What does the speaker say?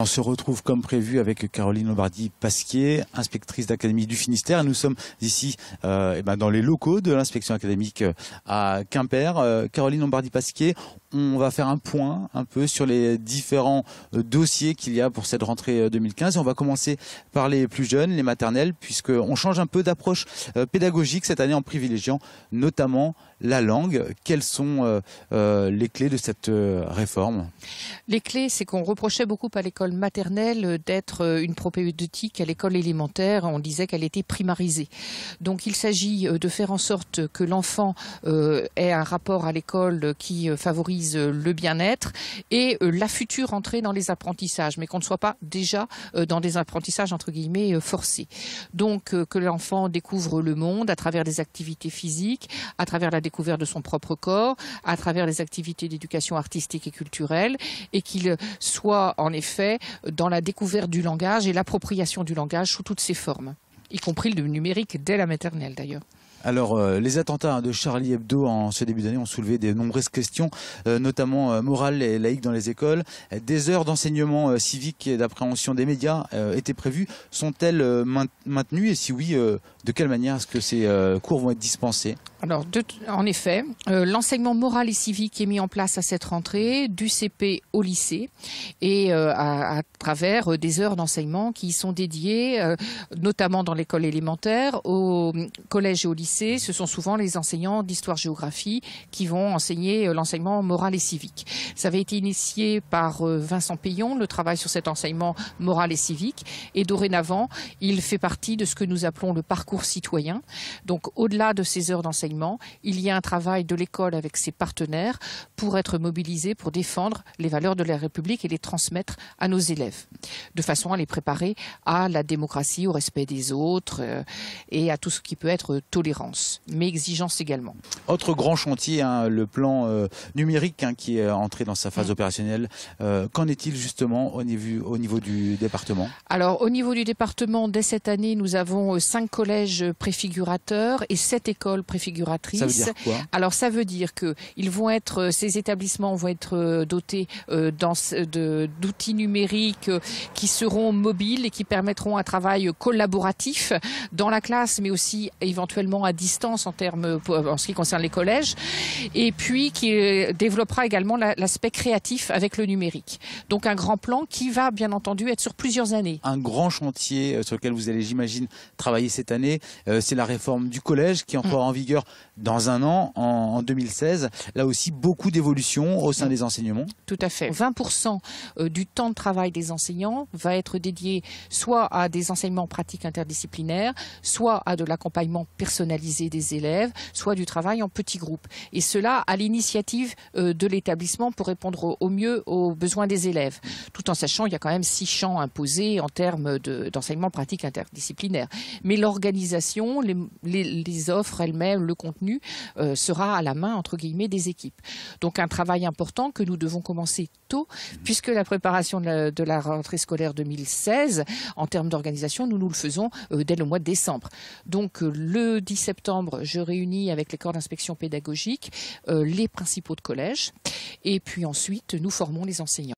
On se retrouve comme prévu avec Caroline Lombardi-Pasquier, inspectrice d'Académie du Finistère. Nous sommes ici euh, eh ben, dans les locaux de l'inspection académique euh, à Quimper. Euh, Caroline Lombardi-Pasquier, on va faire un point un peu sur les différents euh, dossiers qu'il y a pour cette rentrée 2015. Euh, on va commencer par les plus jeunes, les maternelles, puisqu'on change un peu d'approche euh, pédagogique cette année en privilégiant notamment la langue. Quelles sont les clés de cette réforme Les clés, c'est qu'on reprochait beaucoup à l'école maternelle d'être une propédeutique à l'école élémentaire. On disait qu'elle était primarisée. Donc il s'agit de faire en sorte que l'enfant ait un rapport à l'école qui favorise euh, le bien-être et euh, la future entrée dans les apprentissages, mais qu'on ne soit pas déjà euh, dans des apprentissages entre guillemets forcés. Donc que l'enfant découvre le monde à travers des activités physiques, à travers la découverte de son propre corps, à travers les activités d'éducation artistique et culturelle, et qu'il soit en effet dans la découverte du langage et l'appropriation du langage sous toutes ses formes, y compris le numérique dès la maternelle d'ailleurs. Alors, euh, les attentats de Charlie Hebdo en ce début d'année ont soulevé de nombreuses questions, euh, notamment euh, morales et laïques dans les écoles. Des heures d'enseignement civique et d'appréhension des médias étaient prévues. Sont-elles maintenues Et si oui, de quelle manière est-ce que ces cours vont être dispensés alors, en effet, euh, l'enseignement moral et civique est mis en place à cette rentrée, du CP au lycée, et euh, à, travers euh, des heures d'enseignement qui sont dédiées, notamment dans l'école élémentaire, au hum, collège et au lycée. Ce sont souvent les enseignants d'histoire-géographie qui vont enseigner l'enseignement moral et civique. Ça avait été initié par Vincent Payon, le travail sur cet enseignement moral et civique, et dorénavant, il fait partie de ce que nous appelons le parcours citoyen. Donc, au-delà de ces heures d'enseignement, il y a un travail de l'école avec ses partenaires pour être mobilisés, pour défendre les valeurs de la République et les transmettre à nos élèves, de façon à les préparer à la démocratie, au respect des autres euh, et à tout ce qui peut être tolérance, mais exigence également. Autre grand chantier, hein, le plan euh, numérique hein, qui est entré dans sa phase mm. opérationnelle. Euh, qu'en est-il justement au niveau, au niveau du département Alors au niveau du département, dès cette année, nous avons cinq collèges préfigurateurs et sept écoles préfigurateurs alors ça veut dire que ils vont être, euh, ces établissements vont être euh, dotés euh, d'outils numériques qui seront mobiles et qui permettront un travail collaboratif dans la classe, mais aussi éventuellement à distance en termes en ce qui concerne les collèges, et puis qui développera également l'aspect créatif avec le numérique. Donc un grand plan qui va bien entendu être sur plusieurs années. Un grand chantier sur lequel vous allez, j'imagine, travailler cette année, c'est la réforme du collège qui est encore mmh. en vigueur dans un an, en, 2016. Là aussi, beaucoup d'évolutions au sein des enseignements. Tout à fait. 20% euh, du temps de travail des enseignants va être dédié soit à des enseignements pratiques interdisciplinaires, soit à de l'accompagnement personnalisé des élèves, soit du travail en petits groupes. Et cela à l'initiative euh, de l'établissement pour répondre au mieux aux besoins des élèves, tout en sachant qu'il y a quand même six champs imposés en termes d'enseignement pratique interdisciplinaire. Mais l'organisation, les, les offres elles-mêmes, le contenu euh, sera à la main, entre guillemets, des équipes. Donc un travail important que nous devons commencer tôt, puisque la préparation de la, rentrée scolaire 2016, en termes d'organisation, nous nous le faisons euh, dès le mois de décembre. Donc euh, le 10 septembre, je réunis avec les corps d'inspection pédagogique les principaux de collège, et puis ensuite, nous formons les enseignants.